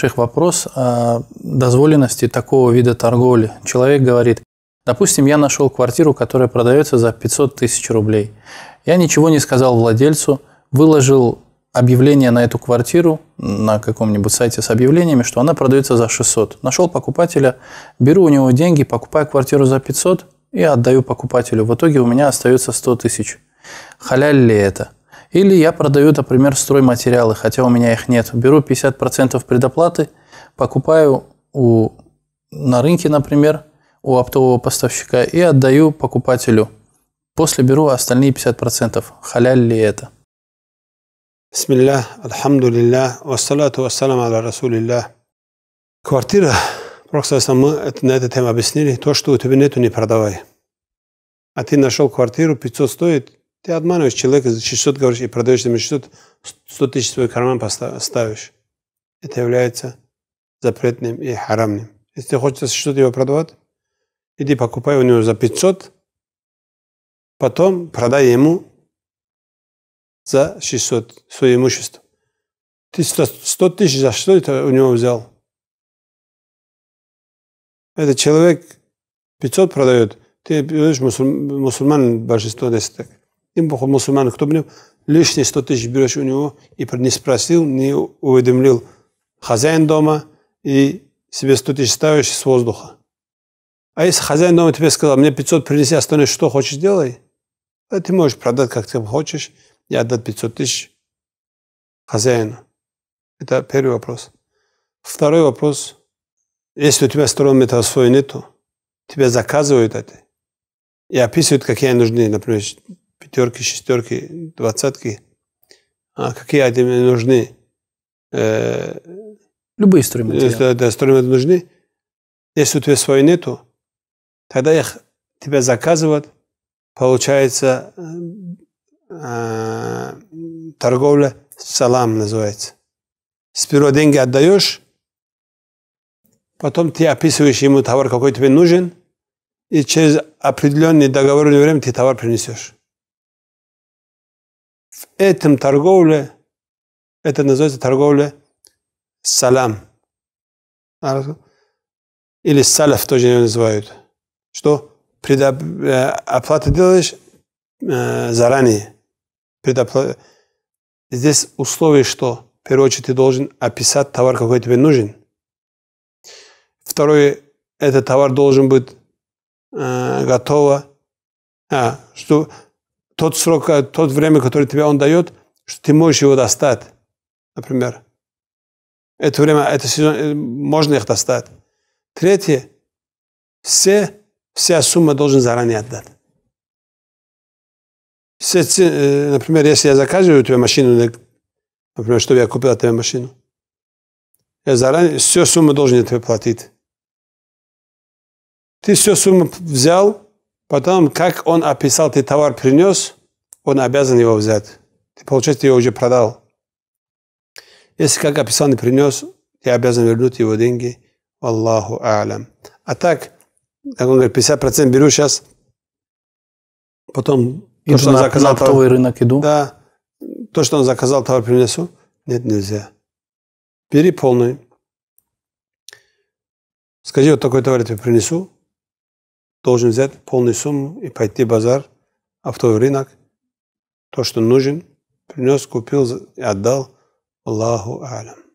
шейх вопрос о дозволенности такого вида торговли. Человек говорит, допустим, я нашел квартиру, которая продается за 500 тысяч рублей. Я ничего не сказал владельцу, выложил объявление на эту квартиру на каком-нибудь сайте с объявлениями, что она продается за 600. Нашел покупателя, беру у него деньги, покупаю квартиру за 500 и отдаю покупателю. В итоге у меня остается 100 тысяч. Халяль ли это? Или я продаю, например, стройматериалы, хотя у меня их нет. Беру 50% предоплаты, покупаю у, на рынке, например, у оптового поставщика и отдаю покупателю. После беру остальные 50%. Халяль ли это? Бисмиллях, альхамду лиллях, вассалату вассалам аля расулиллях. Квартира, просто мы на эту тему объяснили, то, что у тебя нету, не продавай. А ты нашел квартиру, 500 стоит, ты обманываешь человека за 600, говоришь, и продаешь ему 600, 100 тысяч в свой карман ставишь. Это является запретным и харамным. Если хочется что-то его продавать, иди покупай у него за 500, потом продай ему за 600 свое имущество. Ты 100 тысяч за что это у него взял? Этот человек 500 продает, ты берешь мусульман, мусульман большинство, если так им и мусульман, кто мне лишние 100 тысяч берешь у него, и не спросил, не уведомлил хозяин дома, и себе 100 тысяч ставишь с воздуха. А если хозяин дома тебе сказал, мне 500 принеси, остальное что хочешь делай, а ты можешь продать как ты хочешь и отдать 500 тысяч хозяину. Это первый вопрос. Второй вопрос. Если у тебя сторон своего нету, тебя заказывают это и описывают, какие нужны. Например, пятерки, шестерки, двадцатки. А какие айтемы нужны? Э, Любые стройматериалы. Да, да, нужны. Если у тебя своей нету, тогда их тебя заказывают. Получается э, торговля салам называется. Сперва деньги отдаешь, потом ты описываешь ему товар, какой тебе нужен, и через определенный договоренное время ты товар принесешь. В этом торговле, это называется торговля салам. А, или салаф тоже ее называют. Что предоп... Э, оплату делаешь э, заранее. Предопла... Здесь условие, что в первую очередь ты должен описать товар, какой тебе нужен. Второе, этот товар должен быть э, готово. А, что тот срок, э, тот время, которое тебе он дает, что ты можешь его достать, например. Это время, это сезон, э, можно их достать. Третье, все, вся сумма должен заранее отдать. Все, э, например, если я заказываю у тебя машину, например, чтобы я купил от тебя машину, я заранее всю сумму должен тебе платить. Ты всю сумму взял, Потом, как он описал, ты товар принес, он обязан его взять. Ты, получается, ты его уже продал. Если, как описал, не принес, ты обязан вернуть его деньги. Аллаху алям. А так, как он говорит, 50% беру сейчас, потом то, что на, он заказал, на товар, рынок иду. Да, то, что он заказал, товар принесу. Нет, нельзя. Бери полный. Скажи, вот такой товар я тебе принесу, должен взять полную сумму и пойти в базар, оптовый рынок, то, что нужен, принес, купил и отдал. Аллаху Алям.